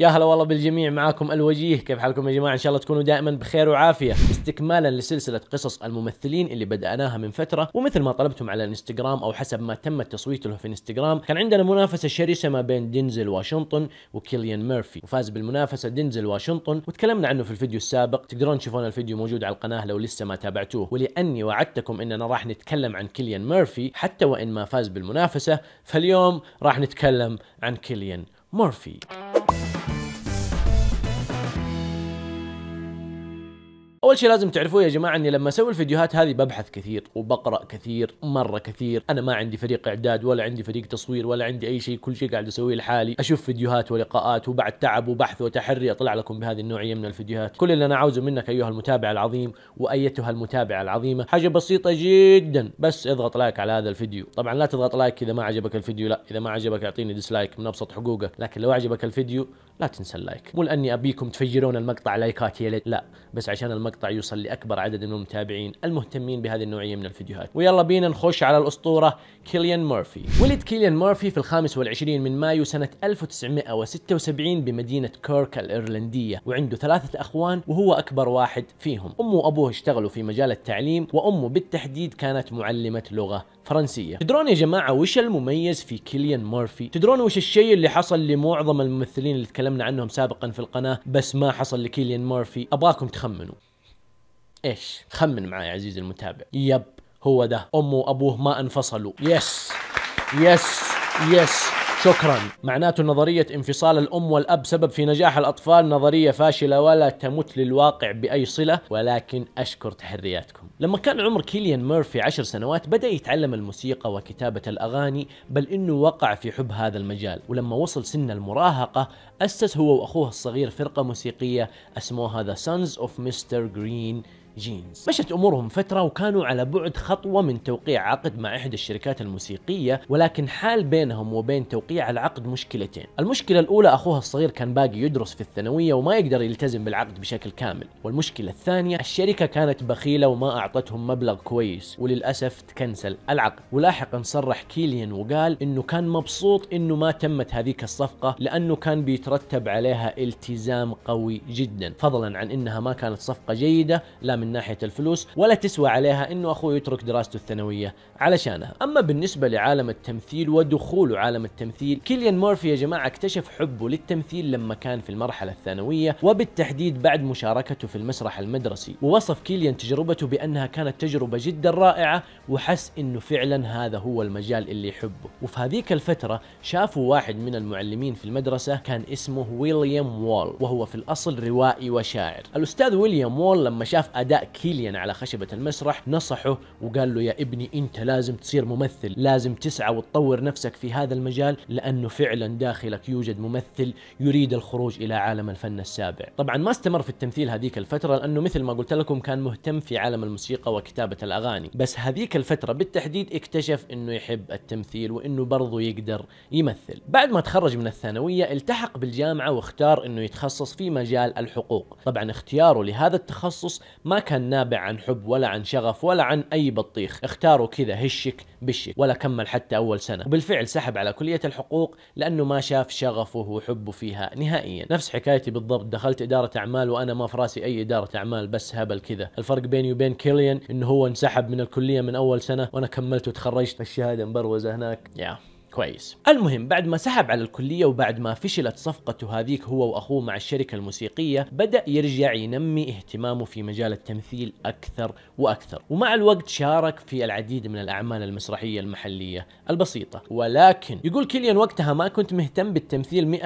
يا هلا والله بالجميع معاكم الوجيه كيف حالكم يا جماعه ان شاء الله تكونوا دائما بخير وعافيه استكمالا لسلسله قصص الممثلين اللي بداناها من فتره ومثل ما طلبتم على الانستغرام او حسب ما تم التصويت له في الانستغرام كان عندنا منافسه شرسه ما بين دينزل واشنطن وكيليان ميرفي وفاز بالمنافسه دينزل واشنطن وتكلمنا عنه في الفيديو السابق تقدرون تشوفون الفيديو موجود على القناه لو لسه ما تابعتوه ولاني وعدتكم اننا راح نتكلم عن كيليان ميرفي حتى وان ما فاز بالمنافسه فاليوم راح نتكلم عن كيليان Murphy. اول شيء لازم تعرفوه يا جماعه اني لما اسوي الفيديوهات هذه ببحث كثير وبقرا كثير مره كثير انا ما عندي فريق اعداد ولا عندي فريق تصوير ولا عندي اي شيء كل شيء قاعد اسويه لحالي اشوف فيديوهات ولقاءات وبعد تعب وبحث وتحري اطلع لكم بهذه النوعيه من الفيديوهات كل اللي انا عاوزه منك ايها المتابع العظيم وايتها المتابعه العظيمه حاجه بسيطه جدا بس اضغط لايك على هذا الفيديو طبعا لا تضغط لايك اذا ما عجبك الفيديو لا اذا ما عجبك اعطيني ديسلايك من ابسط حقوقك لكن لو عجبك الفيديو لا تنسى اللايك مو لاني ابيكم تفجرون المقطع لايكات يا ليت لا بس عشان المقطع يوصل لاكبر عدد من المتابعين المهتمين بهذه النوعيه من الفيديوهات ويلا بينا نخش على الاسطوره كيليان مورفي ولد كيليان مورفي في الخامس والعشرين من مايو سنه 1976 بمدينه كورك الايرلنديه وعنده ثلاثه اخوان وهو اكبر واحد فيهم امه وابوه اشتغلوا في مجال التعليم وامه بالتحديد كانت معلمه لغه فرنسيه تدرون يا جماعه وش المميز في كيليان مورفي تدرون وش الشيء اللي حصل لمعظم الممثلين اللي تكلمنا تكلمنا عنهم سابقا في القناه بس ما حصل لكيليان مورفي ابغاكم تخمنوا ايش خمن معي عزيزي المتابع يب هو ده امه وابوه ما انفصلوا يس يس يس شكرا معناته نظرية انفصال الأم والأب سبب في نجاح الأطفال نظرية فاشلة ولا تمت للواقع بأي صلة ولكن أشكر تحرياتكم لما كان عمر كيليان ميرفي عشر سنوات بدأ يتعلم الموسيقى وكتابة الأغاني بل إنه وقع في حب هذا المجال ولما وصل سن المراهقة أسس هو وأخوه الصغير فرقة موسيقية اسموها The Sons of Mr. Green جينز مشت أمورهم فترة وكانوا على بعد خطوة من توقيع عقد مع إحدى الشركات الموسيقية ولكن حال بينهم وبين توقيع العقد مشكلتين المشكلة الأولى أخوها الصغير كان باقي يدرس في الثانوية وما يقدر يلتزم بالعقد بشكل كامل والمشكلة الثانية الشركة كانت بخيلة وما أعطتهم مبلغ كويس وللأسف تكنسل العقد ولاحقا صرح كيليان وقال إنه كان مبسوط إنه ما تمت هذيك الصفقة لأنه كان بيترتب عليها التزام قوي جدا فضلا عن إنها ما كانت صفقة جيدة لا من ناحية الفلوس ولا تسوى عليها انه اخوه يترك دراسته الثانوية علشانها اما بالنسبة لعالم التمثيل ودخوله عالم التمثيل كيليان مورفي يا جماعة اكتشف حبه للتمثيل لما كان في المرحلة الثانوية وبالتحديد بعد مشاركته في المسرح المدرسي ووصف كيليان تجربته بانها كانت تجربة جدا رائعة وحس انه فعلا هذا هو المجال اللي يحبه وفي هذيك الفترة شافوا واحد من المعلمين في المدرسة كان اسمه ويليام وول وهو في الاصل روائي وشاعر الاستاذ ويليام وول لما شاف أداء أداء كيليان على خشبة المسرح نصحه وقال له يا ابني أنت لازم تصير ممثل لازم تسعى وتطور نفسك في هذا المجال لأنه فعلا داخلك يوجد ممثل يريد الخروج إلى عالم الفن السابع طبعا ما استمر في التمثيل هذيك الفترة لأنه مثل ما قلت لكم كان مهتم في عالم الموسيقى وكتابة الأغاني بس هذيك الفترة بالتحديد اكتشف أنه يحب التمثيل وأنه برضه يقدر يمثل بعد ما تخرج من الثانوية التحق بالجامعة واختار أنه يتخصص في مجال الحقوق طبعا اختياره لهذا التخصص ما كان نابع عن حب ولا عن شغف ولا عن اي بطيخ اختاروا كذا هشك بشك ولا كمل حتى اول سنه وبالفعل سحب على كليه الحقوق لانه ما شاف شغفه وحبه فيها نهائيا نفس حكايتي بالضبط دخلت اداره اعمال وانا ما في راسي اي اداره اعمال بس هبل كذا الفرق بيني وبين كيليان انه هو انسحب من الكليه من اول سنه وانا كملت وتخرجت الشهاده مبروزه هناك يا yeah. كويس المهم بعد ما سحب على الكليه وبعد ما فشلت صفقته هذيك هو واخوه مع الشركه الموسيقيه بدا يرجع ينمي اهتمامه في مجال التمثيل اكثر واكثر ومع الوقت شارك في العديد من الاعمال المسرحيه المحليه البسيطه ولكن يقول كيليان وقتها ما كنت مهتم بالتمثيل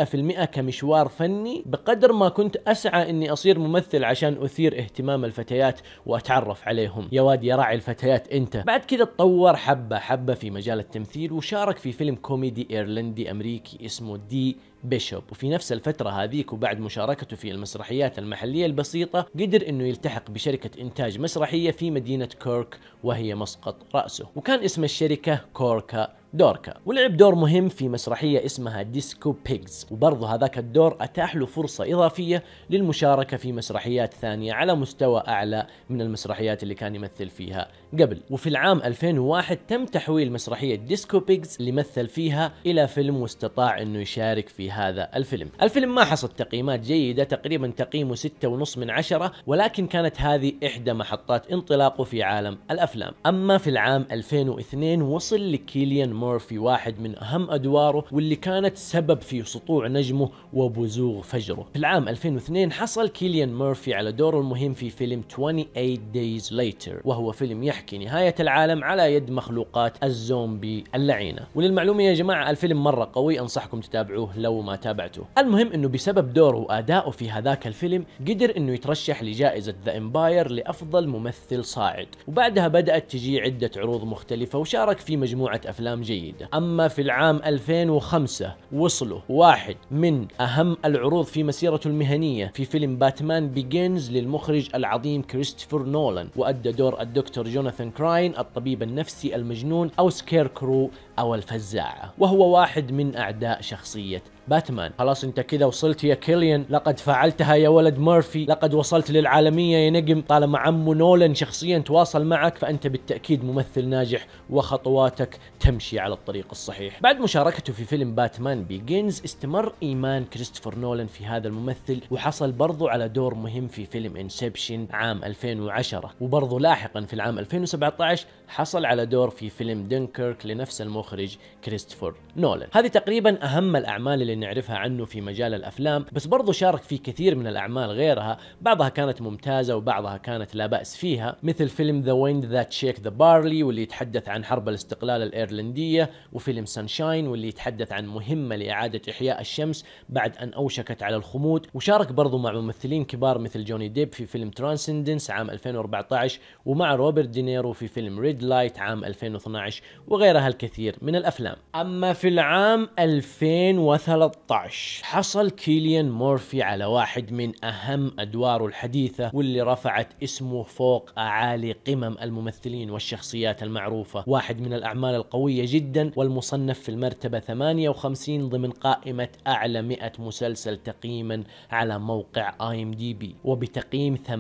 100% كمشوار فني بقدر ما كنت اسعى اني اصير ممثل عشان اثير اهتمام الفتيات واتعرف عليهم يا واد يا راعي الفتيات انت بعد كذا تطور حبه حبه في مجال التمثيل وشارك في فيلم فيلم كوميدي ايرلندي امريكي اسمه دي بيشوب وفي نفس الفترة هذيك وبعد مشاركته في المسرحيات المحلية البسيطة قدر انه يلتحق بشركة انتاج مسرحية في مدينة كورك وهي مسقط رأسه وكان اسم الشركة كوركا دوركا ولعب دور مهم في مسرحية اسمها ديسكو بيجز وبرضه هذاك الدور أتاح له فرصة إضافية للمشاركة في مسرحيات ثانية على مستوى أعلى من المسرحيات اللي كان يمثل فيها قبل وفي العام 2001 تم تحويل مسرحية ديسكو بيجز اللي مثل فيها إلى فيلم واستطاع أنه يشارك في هذا الفيلم الفيلم ما حصل تقييمات جيدة تقريبا تقييمه 6.5 من عشرة ولكن كانت هذه إحدى محطات انطلاقه في عالم الأفلام أما في العام 2002 وصل لكيليان مورفي واحد من أهم أدواره واللي كانت سبب في سطوع نجمه وبزوغ فجره في العام 2002 حصل كيليان مورفي على دوره المهم في فيلم 28 Days Later وهو فيلم يحكي يحكي نهاية العالم على يد مخلوقات الزومبي اللعينة وللمعلومة يا جماعة الفيلم مرة قوي أنصحكم تتابعوه لو ما تابعتوه المهم أنه بسبب دوره وأدائه في هذاك الفيلم قدر أنه يترشح لجائزة ذا امباير لأفضل ممثل صاعد وبعدها بدأت تجي عدة عروض مختلفة وشارك في مجموعة أفلام جيدة أما في العام 2005 وصله واحد من أهم العروض في مسيرته المهنية في فيلم باتمان بيجينز للمخرج العظيم كريستوفر نولان وأدى دور الدكتور جون جوناثان كراين الطبيب النفسي المجنون أو سكير كرو أو الفزاعة وهو واحد من أعداء شخصية باتمان خلاص انت كذا وصلت يا كيليان لقد فعلتها يا ولد مورفي لقد وصلت للعالمية يا نجم طالما عمو نولان شخصيا تواصل معك فأنت بالتأكيد ممثل ناجح وخطواتك تمشي على الطريق الصحيح بعد مشاركته في فيلم باتمان بيجينز استمر إيمان كريستوفر نولان في هذا الممثل وحصل برضو على دور مهم في فيلم انسبشن عام 2010 وبرضو لاحقا في العام 2017 حصل على دور في فيلم دنكيرك لنفس الموقف المخرج كريستوفر نولان هذه تقريبا أهم الأعمال اللي نعرفها عنه في مجال الأفلام بس برضو شارك في كثير من الأعمال غيرها بعضها كانت ممتازة وبعضها كانت لا بأس فيها مثل فيلم ذا ويند ذات شيك ذا بارلي واللي يتحدث عن حرب الاستقلال الأيرلندية وفيلم سانشاين واللي يتحدث عن مهمة لإعادة إحياء الشمس بعد أن أوشكت على الخمود وشارك برضو مع ممثلين كبار مثل جوني ديب في فيلم ترانسندنس عام 2014 ومع روبرت دينيرو في فيلم ريد لايت عام 2012 وغيرها الكثير كثير من الافلام اما في العام 2013 حصل كيليان مورفي على واحد من اهم ادواره الحديثه واللي رفعت اسمه فوق اعالي قمم الممثلين والشخصيات المعروفه واحد من الاعمال القويه جدا والمصنف في المرتبه 58 ضمن قائمه اعلى 100 مسلسل تقييما على موقع اي ام دي بي وبتقييم 8.8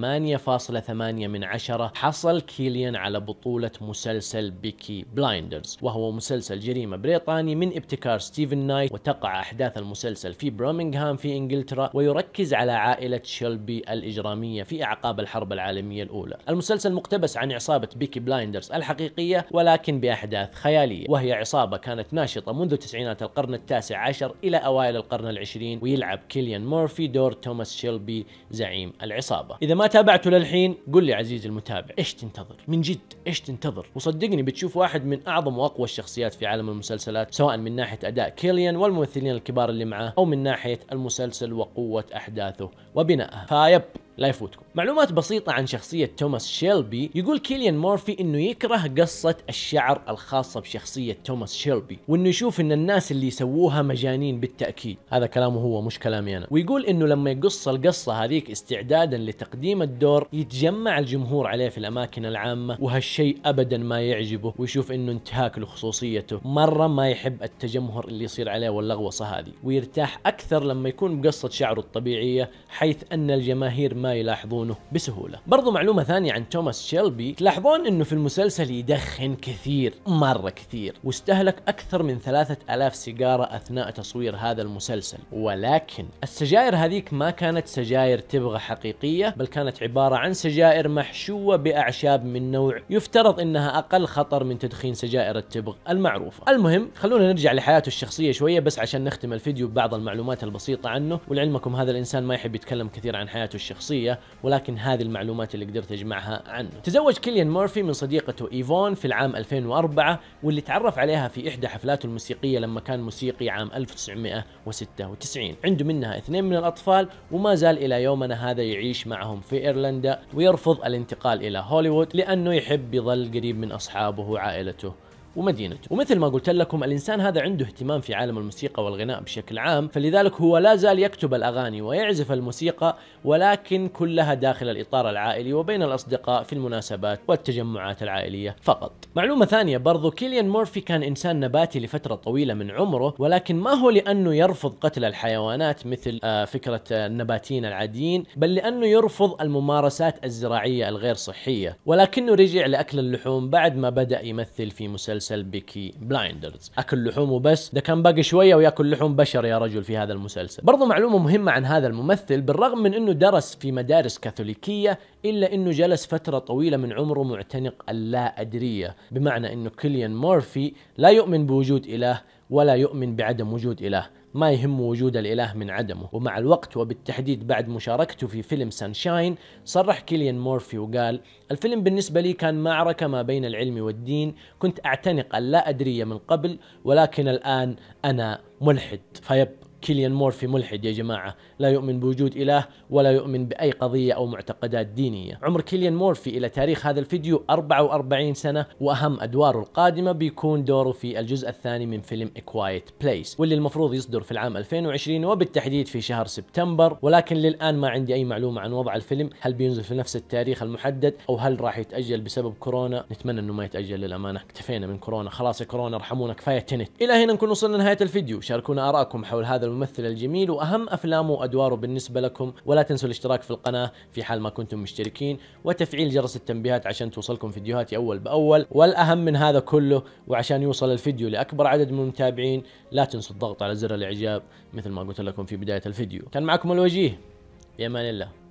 من 10 حصل كيليان على بطوله مسلسل بيكي بلايندرز وهو مسلسل مسلسل جريمة بريطاني من ابتكار ستيفن نايت وتقع أحداث المسلسل في برومنغهام في إنجلترا ويركز على عائلة شيلبي الإجرامية في أعقاب الحرب العالمية الأولى المسلسل مقتبس عن عصابة بيكي بلايندرز الحقيقية ولكن بأحداث خيالية وهي عصابة كانت ناشطة منذ تسعينات القرن التاسع عشر إلى أوائل القرن العشرين ويلعب كيليان مورفي دور توماس شيلبي زعيم العصابة إذا ما تابعته للحين قل لي عزيزي المتابع إيش تنتظر من جد إيش تنتظر وصدقني بتشوف واحد من أعظم وأقوى الشخصيات الشخصيات في عالم المسلسلات سواء من ناحية أداء كيليان والممثلين الكبار اللي معاه أو من ناحية المسلسل وقوة أحداثه وبنائه فيب لا يفوتكم معلومات بسيطة عن شخصية توماس شيلبي يقول كيليان مورفي انه يكره قصة الشعر الخاصة بشخصية توماس شيلبي وانه يشوف ان الناس اللي يسووها مجانين بالتأكيد هذا كلامه هو مش كلامي انا ويقول انه لما يقص القصة هذيك استعدادا لتقديم الدور يتجمع الجمهور عليه في الاماكن العامة وهالشيء ابدا ما يعجبه ويشوف انه انتهاك لخصوصيته مرة ما يحب التجمهر اللي يصير عليه واللغوصة هذه ويرتاح اكثر لما يكون بقصة شعره الطبيعية حيث ان الجماهير ما يلاحظونه بسهولة برضو معلومة ثانية عن توماس شيلبي تلاحظون انه في المسلسل يدخن كثير مرة كثير واستهلك اكثر من ثلاثة الاف سيجارة اثناء تصوير هذا المسلسل ولكن السجاير هذيك ما كانت سجاير تبغى حقيقية بل كانت عبارة عن سجائر محشوة بأعشاب من نوع يفترض انها اقل خطر من تدخين سجائر التبغ المعروفة المهم خلونا نرجع لحياته الشخصية شوية بس عشان نختم الفيديو ببعض المعلومات البسيطة عنه ولعلمكم هذا الانسان ما يحب يتكلم كثير عن حياته الشخصية الشخصية ولكن هذه المعلومات اللي قدرت أجمعها عنه تزوج كيليان مورفي من صديقته إيفون في العام 2004 واللي تعرف عليها في إحدى حفلاته الموسيقية لما كان موسيقي عام 1996 عنده منها اثنين من الأطفال وما زال إلى يومنا هذا يعيش معهم في إيرلندا ويرفض الانتقال إلى هوليوود لأنه يحب يظل قريب من أصحابه وعائلته ومدينته ومثل ما قلت لكم الإنسان هذا عنده اهتمام في عالم الموسيقى والغناء بشكل عام فلذلك هو لا زال يكتب الأغاني ويعزف الموسيقى ولكن كلها داخل الإطار العائلي وبين الأصدقاء في المناسبات والتجمعات العائلية فقط معلومة ثانية برضو كيليان مورفي كان إنسان نباتي لفترة طويلة من عمره ولكن ما هو لأنه يرفض قتل الحيوانات مثل آه، فكرة آه، النباتين العاديين بل لأنه يرفض الممارسات الزراعية الغير صحية ولكنه رجع لأكل اللحوم بعد ما بدأ يمثل في مسلسل مسلسل بيكي بلايندرز اكل لحوم وبس ده كان باقي شويه وياكل لحوم بشر يا رجل في هذا المسلسل برضو معلومه مهمه عن هذا الممثل بالرغم من انه درس في مدارس كاثوليكيه الا انه جلس فتره طويله من عمره معتنق اللا ادريه بمعنى انه كيليان مورفي لا يؤمن بوجود اله ولا يؤمن بعدم وجود اله ما يهم وجود الإله من عدمه ومع الوقت وبالتحديد بعد مشاركته في فيلم سانشاين صرح كيليان مورفي وقال الفيلم بالنسبة لي كان معركة ما بين العلم والدين كنت أعتنق اللا أدرية من قبل ولكن الآن أنا ملحد فيب كيليان مورفي ملحد يا جماعة لا يؤمن بوجود إله ولا يؤمن بأي قضية أو معتقدات دينية عمر كيليان مورفي إلى تاريخ هذا الفيديو 44 سنة وأهم أدواره القادمة بيكون دوره في الجزء الثاني من فيلم كوايت بليس واللي المفروض يصدر في العام 2020 وبالتحديد في شهر سبتمبر ولكن للآن ما عندي أي معلومة عن وضع الفيلم هل بينزل في نفس التاريخ المحدد أو هل راح يتأجل بسبب كورونا نتمنى أنه ما يتأجل للأمانة اكتفينا من كورونا خلاص يا كورونا ارحمونا كفاية تنت إلى هنا نكون وصلنا لنهاية الفيديو شاركونا آراءكم حول هذا الممثل الجميل واهم افلامه وادواره بالنسبه لكم ولا تنسوا الاشتراك في القناه في حال ما كنتم مشتركين وتفعيل جرس التنبيهات عشان توصلكم فيديوهاتي اول باول والاهم من هذا كله وعشان يوصل الفيديو لاكبر عدد من المتابعين لا تنسوا الضغط على زر الاعجاب مثل ما قلت لكم في بدايه الفيديو كان معكم الوجيه في امان الله